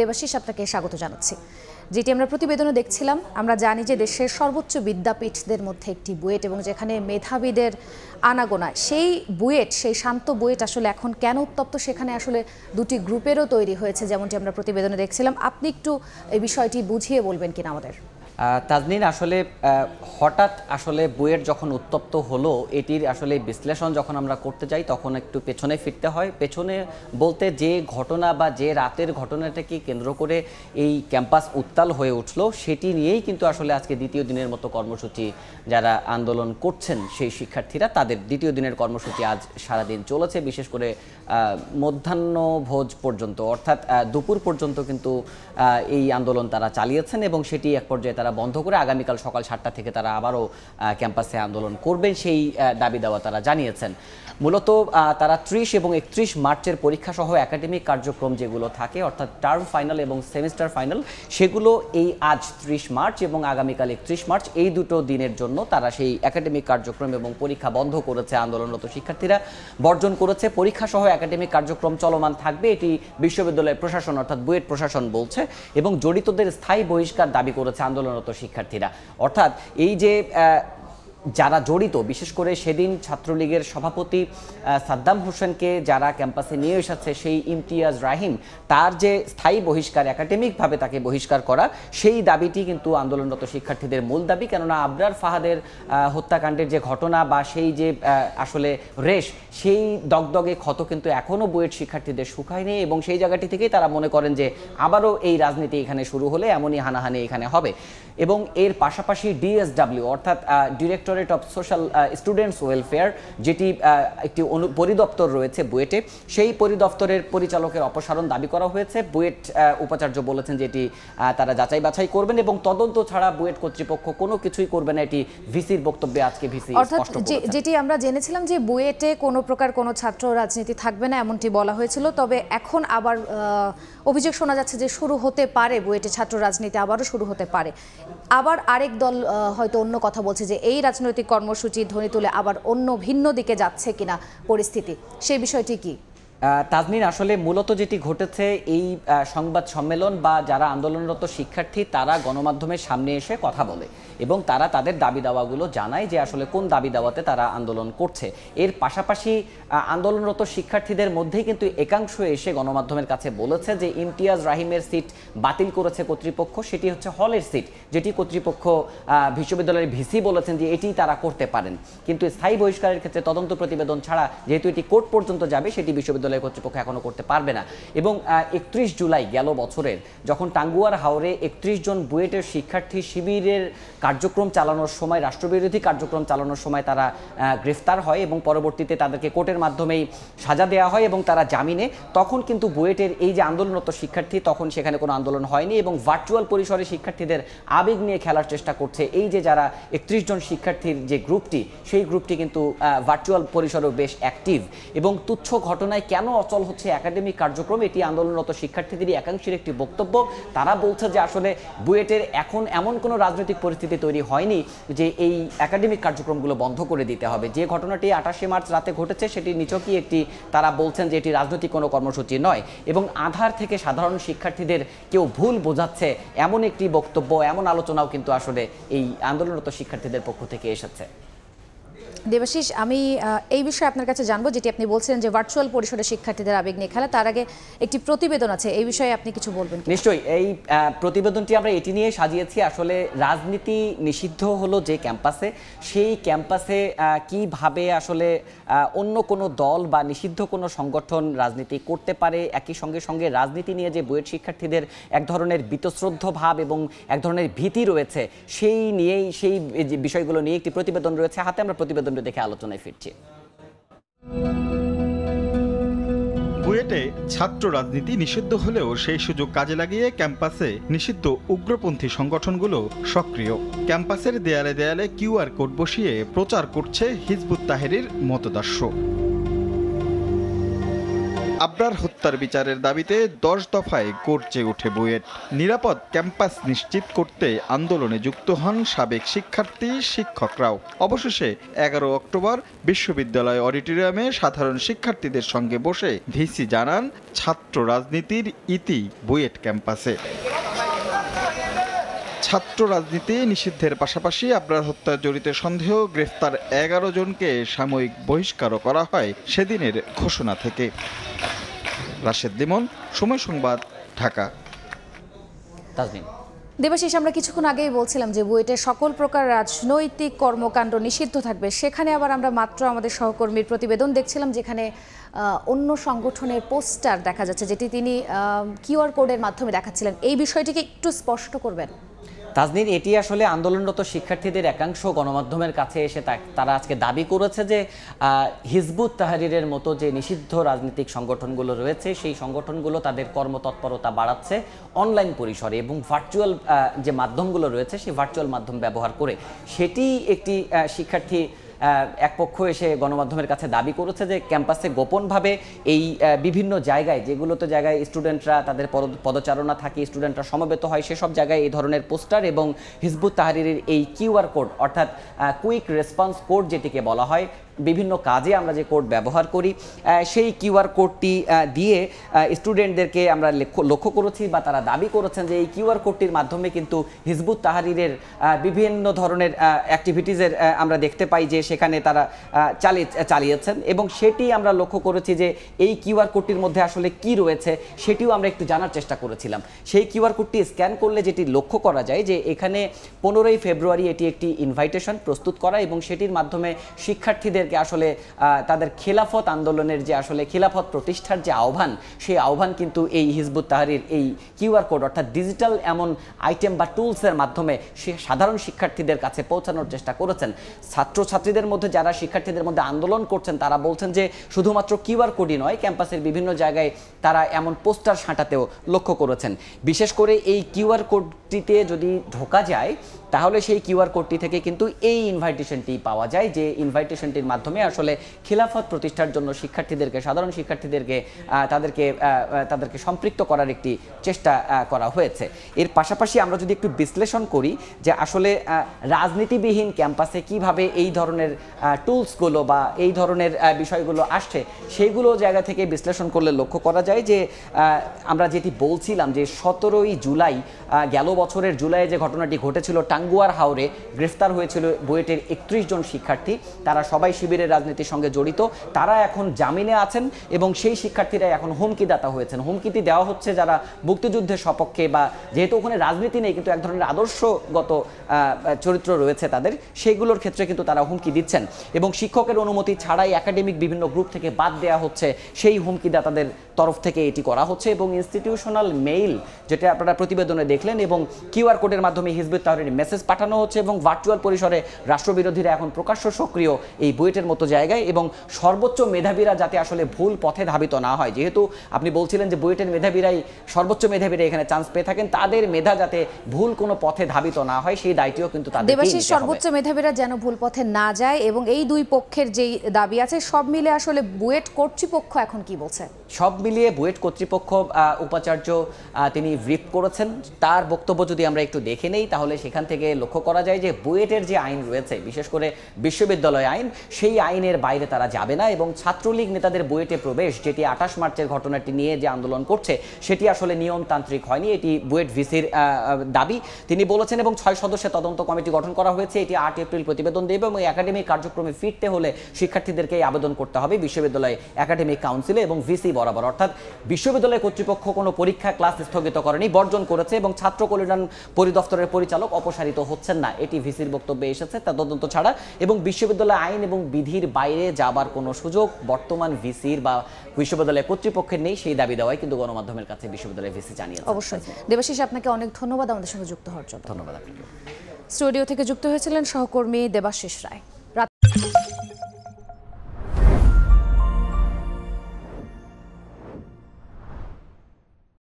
দেবাশিস আপনাকে স্বাগত জানাচ্ছি যেটি আমরা প্রতিবেদনে দেখছিলাম আমরা জানি যে দেশের সর্বোচ্চ বিদ্যাপীঠদের মধ্যে একটি বুয়েট এবং যেখানে মেধাবীদের আনাগোনা সেই বুয়েট সেই শান্ত বুয়েট আসলে এখন কেন উত্তপ্ত সেখানে আসলে দুটি গ্রুপেরও তৈরি হয়েছে যেমনটি আমরা প্রতিবেদনে দেখছিলাম আপনি একটু এই বিষয়টি বুঝিয়ে বলবেন কিনা আমাদের তাজনিন আসলে হঠাৎ আসলে বইয়ের যখন উত্তপ্ত হলো এটির আসলে বিশ্লেষণ যখন আমরা করতে যাই তখন একটু পেছনে ফিরতে হয় পেছনে বলতে যে ঘটনা বা যে রাতের ঘটনাটাকে কেন্দ্র করে এই ক্যাম্পাস উত্তাল হয়ে উঠল সেটি নিয়েই কিন্তু আসলে আজকে দ্বিতীয় দিনের মতো কর্মসূচি যারা আন্দোলন করছেন সেই শিক্ষার্থীরা তাদের দ্বিতীয় দিনের কর্মসূচি আজ সারাদিন চলেছে বিশেষ করে মধ্যাহ্ন ভোজ পর্যন্ত অর্থাৎ দুপুর পর্যন্ত কিন্তু এই আন্দোলন তারা চালিয়েছেন এবং সেটি এক পর্যায়ে তারা বন্ধ করে আগামীকাল সকাল সাতটা থেকে তারা আবারও ক্যাম্পাসে আন্দোলন করবেন সেই দাবি দেওয়া তারা জানিয়েছেন মূলত তারা ত্রিশ এবং একত্রিশ মার্চের পরীক্ষা সহ একাডেমিক কার্যক্রম যেগুলো থাকে অর্থাৎ টার্ম ফাইনাল এবং সেমিস্টার ফাইনাল সেগুলো এই আজ ত্রিশ মার্চ এবং আগামীকাল একত্রিশ মার্চ এই দুটো দিনের জন্য তারা সেই একাডেমিক কার্যক্রম এবং পরীক্ষা বন্ধ করেছে আন্দোলনরত শিক্ষার্থীরা বর্জন করেছে পরীক্ষা সহ একাডেমিক কার্যক্রম চলমান থাকবে এটি বিশ্ববিদ্যালয়ের প্রশাসন অর্থাৎ বুয়েট প্রশাসন বলছে এবং জড়িতদের স্থায়ী বহিষ্কার দাবি করেছে আন্দোলনরত শিক্ষার্থীরা অর্থাৎ এই যে যারা জড়িত বিশেষ করে সেদিন ছাত্রলীগের সভাপতি সাদ্দাম হোসেনকে যারা ক্যাম্পাসে নিয়ে এসেছে সেই ইমতিয়াজ রাহিম তার যে স্থায়ী বহিষ্কার একাডেমিকভাবে তাকে বহিষ্কার করা সেই দাবিটি কিন্তু আন্দোলনরত শিক্ষার্থীদের মূল দাবি কেননা আবরার ফাহাদের হত্যাকাণ্ডের যে ঘটনা বা সেই যে আসলে রেশ সেই দগদগে ক্ষত কিন্তু এখনও বুয়েট শিক্ষার্থীদের শুকায়নি এবং সেই জায়গাটি থেকেই তারা মনে করেন যে আবারও এই রাজনীতি এখানে শুরু হলে এমনই হানাহানি এখানে হবে এবং এর পাশাপাশি ডিএসডাব্লিউ অর্থাৎ director directorate of social students welfare যেটি uh, একটি পরিদপ্তর রয়েছে বুয়েটে সেই পরিদপ্তরের পরিচালকের অপসারণ দাবি করা হয়েছে বুয়েট uh, উপাচার্য বলেছেন যেটি uh, তারা যাচাই বাছাই করবেন এবং তদন্ত ছাড়া বুয়েট কর্তৃপক্ষ কোনো কিছুই করবে না এটি ভিসির বক্তব্যে আজকে ভিসি যেটি আমরা জেনেছিলাম যে বুয়েটে কোনো প্রকার কোনো ছাত্র রাজনীতি থাকবে না এমনটি বলা হয়েছিল তবে এখন আবার অভিযোগ শোনা যাচ্ছে যে শুরু হতে পারে বুয়েটে ছাত্র রাজনীতি আবারও শুরু হতে পারে আবার আরেক দল হয়তো অন্য কথা বলছে যে এই রাজনৈতিক রাজনৈতিক কর্মসূচি ধ্বনি তুলে আবার অন্য ভিন্ন দিকে যাচ্ছে কিনা পরিস্থিতি সেই বিষয়টি কি তাজনিন আসলে মূলত যেটি ঘটেছে এই সংবাদ সম্মেলন বা যারা আন্দোলনরত শিক্ষার্থী তারা গণমাধ্যমের সামনে এসে কথা বলে এবং তারা তাদের দাবি দাওয়াগুলো জানায় যে আসলে কোন দাবি দাওয়াতে তারা আন্দোলন করছে এর পাশাপাশি আন্দোলনরত শিক্ষার্থীদের মধ্যেই কিন্তু একাংশ এসে গণমাধ্যমের কাছে বলেছে যে ইমতিয়াজ রাহিমের সিট বাতিল করেছে কর্তৃপক্ষ সেটি হচ্ছে হলের সিট যেটি কর্তৃপক্ষ বিশ্ববিদ্যালয়ের ভিসি বলেছেন যে এটি তারা করতে পারেন কিন্তু স্থায়ী বহিষ্কারের ক্ষেত্রে তদন্ত প্রতিবেদন ছাড়া যেহেতু এটি কোর্ট পর্যন্ত যাবে সেটি বিশ্ববিদ্যালয় বিশ্ববিদ্যালয় কর্তৃপক্ষ এখনও করতে পারবে না এবং একত্রিশ জুলাই গেল বছরের যখন টাঙ্গুয়ার হাওরে একত্রিশ জন বুয়েটের শিক্ষার্থী শিবিরের কার্যক্রম চালানোর সময় রাষ্ট্রবিরোধী কার্যক্রম চালানোর সময় তারা গ্রেফতার হয় এবং পরবর্তীতে তাদেরকে কোর্টের মাধ্যমেই সাজা দেওয়া হয় এবং তারা জামিনে তখন কিন্তু বুয়েটের এই যে আন্দোলনরত শিক্ষার্থী তখন সেখানে কোনো আন্দোলন হয়নি এবং ভার্চুয়াল পরিসরে শিক্ষার্থীদের আবেগ নিয়ে খেলার চেষ্টা করছে এই যে যারা একত্রিশ জন শিক্ষার্থীর যে গ্রুপটি সেই গ্রুপটি কিন্তু ভার্চুয়াল পরিসরেও বেশ অ্যাক্টিভ এবং তুচ্ছ ঘটনায় কেন অচল হচ্ছে একাডেমিক কার্যক্রম এটি আন্দোলনরত শিক্ষার্থীদেরই একাংশের একটি বক্তব্য তারা বলছে যে আসলে বুয়েটের এখন এমন কোনো রাজনৈতিক পরিস্থিতি তৈরি হয়নি যে এই একাডেমিক কার্যক্রমগুলো বন্ধ করে দিতে হবে যে ঘটনাটি আঠাশে মার্চ রাতে ঘটেছে সেটি নিচকই একটি তারা বলছেন যে এটি রাজনৈতিক কোনো কর্মসূচি নয় এবং আধার থেকে সাধারণ শিক্ষার্থীদের কেউ ভুল বোঝাচ্ছে এমন একটি বক্তব্য এমন আলোচনাও কিন্তু আসলে এই আন্দোলনরত শিক্ষার্থীদের পক্ষ থেকে এসেছে দেবাশিস আমি এই বিষয়ে আপনার কাছে জানবো যেটি আপনি বলছিলেন যে ভার্চুয়াল পরিসরে শিক্ষার্থীদের আবেগ নিয়ে খেলা তার আগে একটি প্রতিবেদন আছে এই বিষয়ে আপনি কিছু বলবেন নিশ্চয়ই এই প্রতিবেদনটি আমরা এটি নিয়ে সাজিয়েছি আসলে রাজনীতি নিষিদ্ধ হলো যে ক্যাম্পাসে সেই ক্যাম্পাসে কিভাবে আসলে অন্য কোনো দল বা নিষিদ্ধ কোনো সংগঠন রাজনীতি করতে পারে একই সঙ্গে সঙ্গে রাজনীতি নিয়ে যে বইয়ের শিক্ষার্থীদের এক ধরনের বিতশ্রদ্ধ ভাব এবং এক ধরনের ভীতি রয়েছে সেই নিয়েই সেই বিষয়গুলো নিয়ে একটি প্রতিবেদন রয়েছে হাতে আমরা প্রতিবেদনটি দেখে আলোচনায় ফিরছি বুয়েটে ছাত্র রাজনীতি নিষিদ্ধ হলেও সেই সুযোগ কাজে লাগিয়ে ক্যাম্পাসে নিষিদ্ধ উগ্রপন্থী সংগঠনগুলো সক্রিয় ক্যাম্পাসের দেয়ালে দেয়ালে কিউআর কোড বসিয়ে প্রচার করছে হিজবুত তাহেরির মতদাস্য আবরার হত্যার বিচারের দাবিতে দশ দফায় গর্জে ওঠে বুয়েট নিরাপদ ক্যাম্পাস নিশ্চিত করতে আন্দোলনে যুক্ত হন সাবেক শিক্ষার্থী শিক্ষকরাও অবশেষে এগারো অক্টোবর বিশ্ববিদ্যালয় অডিটোরিয়ামে সাধারণ শিক্ষার্থীদের সঙ্গে বসে ভিসি জানান ছাত্র রাজনীতির ইতি বুয়েট ক্যাম্পাসে ছাত্র রাজনীতি নিষিদ্ধের পাশাপাশি আবরার হত্যা জড়িত সন্দেহ গ্রেফতার এগারো জনকে সাময়িক বহিষ্কারও করা হয় সেদিনের ঘোষণা থেকে রাশেদ দিমন সময় সংবাদ ঢাকা দেবাশিস আমরা কিছুক্ষণ আগেই বলছিলাম যে বুয়েটে সকল প্রকার রাজনৈতিক কর্মকাণ্ড নিষিদ্ধ থাকবে সেখানে আবার আমরা মাত্র আমাদের সহকর্মীর প্রতিবেদন দেখছিলাম যেখানে অন্য সংগঠনের পোস্টার দেখা যাচ্ছে যেটি তিনি কিউআর কোডের মাধ্যমে দেখাচ্ছিলেন এই বিষয়টিকে একটু স্পষ্ট করবেন তাজনির এটি আসলে আন্দোলনরত শিক্ষার্থীদের একাংশ গণমাধ্যমের কাছে এসে তারা আজকে দাবি করেছে যে হিজবুত তাহারিরের মতো যে নিষিদ্ধ রাজনৈতিক সংগঠনগুলো রয়েছে সেই সংগঠনগুলো তাদের কর্মতৎপরতা বাড়াচ্ছে অনলাইন পরিসরে এবং ভার্চুয়াল যে মাধ্যমগুলো রয়েছে সেই ভার্চুয়াল মাধ্যম ব্যবহার করে সেটি একটি শিক্ষার্থী এক পক্ষ এসে গণমাধ্যমের কাছে দাবি করেছে যে ক্যাম্পাসে গোপনভাবে এই বিভিন্ন জায়গায় যেগুলোতে জায়গায় স্টুডেন্টরা তাদের পদচারণা থাকে স্টুডেন্টরা সমবেত হয় সেসব জায়গায় এই ধরনের পোস্টার এবং হিজবুত তাহারির এই কিউআর কোড অর্থাৎ কুইক রেসপন্স কোড যেটিকে বলা হয় বিভিন্ন কাজে আমরা যে কোড ব্যবহার করি সেই কিউআর কোডটি দিয়ে স্টুডেন্টদেরকে আমরা লক্ষ্য করেছি বা তারা দাবি করেছেন যে এই কিউআর কোডটির মাধ্যমে কিন্তু হিজবুত তাহারিরের বিভিন্ন ধরনের অ্যাক্টিভিটিজের আমরা দেখতে পাই যে সেখানে তারা চালিয়ে চালিয়েছেন এবং সেটি আমরা লক্ষ্য করেছি যে এই কিউআর কোডটির মধ্যে আসলে কি রয়েছে সেটিও আমরা একটু জানার চেষ্টা করেছিলাম সেই কিউআর কোডটি স্ক্যান করলে যেটি লক্ষ্য করা যায় যে এখানে পনেরোই ফেব্রুয়ারি এটি একটি ইনভাইটেশন প্রস্তুত করা এবং সেটির মাধ্যমে শিক্ষার্থীদের তাদেরকে আসলে তাদের খেলাফত আন্দোলনের যে আসলে খিলাফত প্রতিষ্ঠার যে আহ্বান সেই আহ্বান কিন্তু এই হিজবুত তাহারির এই কিউআর কোড অর্থাৎ ডিজিটাল এমন আইটেম বা টুলসের মাধ্যমে সে সাধারণ শিক্ষার্থীদের কাছে পৌঁছানোর চেষ্টা করেছেন ছাত্রছাত্রীদের মধ্যে যারা শিক্ষার্থীদের মধ্যে আন্দোলন করছেন তারা বলছেন যে শুধুমাত্র কিউআর কোডই নয় ক্যাম্পাসের বিভিন্ন জায়গায় তারা এমন পোস্টার সাঁটাতেও লক্ষ্য করেছেন বিশেষ করে এই কিউআর কোডটিতে যদি ঢোকা যায় তাহলে সেই কিউআর কোডটি থেকে কিন্তু এই ইনভাইটেশনটি পাওয়া যায় যে ইনভাইটেশনটির মাধ্যমে আসলে খিলাফত প্রতিষ্ঠার জন্য শিক্ষার্থীদেরকে সাধারণ শিক্ষার্থীদেরকে তাদেরকে তাদেরকে সম্পৃক্ত করার একটি চেষ্টা করা হয়েছে এর পাশাপাশি আমরা যদি একটু বিশ্লেষণ করি যে আসলে রাজনীতিবিহীন ক্যাম্পাসে কিভাবে এই ধরনের টুলসগুলো বা এই ধরনের বিষয়গুলো আসছে সেইগুলো জায়গা থেকে বিশ্লেষণ করলে লক্ষ্য করা যায় যে আমরা যেটি বলছিলাম যে সতেরোই জুলাই গেল বছরের জুলাইয়ে যে ঘটনাটি ঘটেছিল টাঙ্গুয়ার হাওরে গ্রেফতার হয়েছিল বুয়েটের একত্রিশ জন শিক্ষার্থী তারা সবাই শিবিরের রাজনীতির সঙ্গে জড়িত তারা এখন জামিনে আছেন এবং সেই শিক্ষার্থীরা এখন হুমকিদাতা হয়েছেন হুমকিটি দেওয়া হচ্ছে যারা মুক্তিযুদ্ধের সপক্ষে বা যেহেতু ওখানে রাজনীতি নেই কিন্তু এক ধরনের আদর্শগত চরিত্র রয়েছে তাদের সেইগুলোর ক্ষেত্রে কিন্তু তারা হুমকি দিচ্ছেন এবং শিক্ষকের অনুমতি ছাড়াই একাডেমিক বিভিন্ন গ্রুপ থেকে বাদ দেওয়া হচ্ছে সেই হুমকিদাতাদের তরফ থেকে এটি করা হচ্ছে এবং ইনস্টিটিউশনাল মেইল যেটা আপনারা প্রতিবেদনে দেখলেন এবং কিউআর কোডের মাধ্যমে হিজবুত তাহরির মেসেজ পাঠানো হচ্ছে এবং ভার্চুয়াল পরিসরে রাষ্ট্রবিরোধীরা এখন প্রকাশ্য সক্রিয় এই বুয়েটের মতো জায়গায় এবং সর্বোচ্চ মেধাবীরা যাতে আসলে ভুল পথে ধাবিত না হয় যেহেতু আপনি বলছিলেন যে বুয়েটের মেধাবীরাই সর্বোচ্চ মেধাবীরা এখানে চান্স পেয়ে থাকেন তাদের মেধা যাতে ভুল কোনো পথে ধাবিত না হয় সেই দায়িত্বও কিন্তু দেবাসীর সর্বোচ্চ মেধাবীরা যেন ভুল পথে না যায় এবং এই দুই পক্ষের যেই দাবি আছে সব মিলে আসলে বুয়েট কর্তৃপক্ষ এখন কি বলছে সব মিলিয়ে বুয়েট কর্তৃপক্ষ উপাচার্য তিনি ব্রিফ করেছেন তার বক্তব্য যদি আমরা একটু দেখে নেই তাহলে সেখান থেকে থেকে লক্ষ্য করা যায় যে বুয়েটের যে আইন রয়েছে বিশেষ করে বিশ্ববিদ্যালয় আইন সেই আইনের বাইরে তারা যাবে না এবং ছাত্রলীগ নেতাদের বুয়েটে প্রবেশ যেটি আঠাশ মার্চের ঘটনাটি নিয়ে যে আন্দোলন করছে সেটি আসলে নিয়মতান্ত্রিক হয়নি এটি বুয়েট ভিসির দাবি তিনি বলেছেন এবং ছয় সদস্যের তদন্ত কমিটি গঠন করা হয়েছে এটি আট এপ্রিল প্রতিবেদন দেবে এবং একাডেমিক কার্যক্রমে ফিরতে হলে শিক্ষার্থীদেরকে আবেদন করতে হবে বিশ্ববিদ্যালয় একাডেমিক কাউন্সিলে এবং ভিসি বরাবর অর্থাৎ বিশ্ববিদ্যালয় কর্তৃপক্ষ কোনো পরীক্ষা ক্লাস স্থগিত করেনি বর্জন করেছে এবং ছাত্র কল্যাণ পরিদপ্তরের পরিচালক অপসারী প্রসারিত হচ্ছেন না এটি ভিসির বক্তব্যে এসেছে তা তদন্ত ছাড়া এবং বিশ্ববিদ্যালয় আইন এবং বিধির বাইরে যাবার কোনো সুযোগ বর্তমান ভিসির বা বিশ্ববিদ্যালয় কর্তৃপক্ষের নেই সেই দাবি দেওয়ায় কিন্তু গণমাধ্যমের কাছে বিশ্ববিদ্যালয় ভিসি জানিয়েছে অবশ্যই দেবাশিষ আপনাকে অনেক ধন্যবাদ আমাদের সঙ্গে যুক্ত হওয়ার জন্য ধন্যবাদ আপনাকে স্টুডিও থেকে যুক্ত হয়েছিলেন সহকর্মী দেবাশিস রায়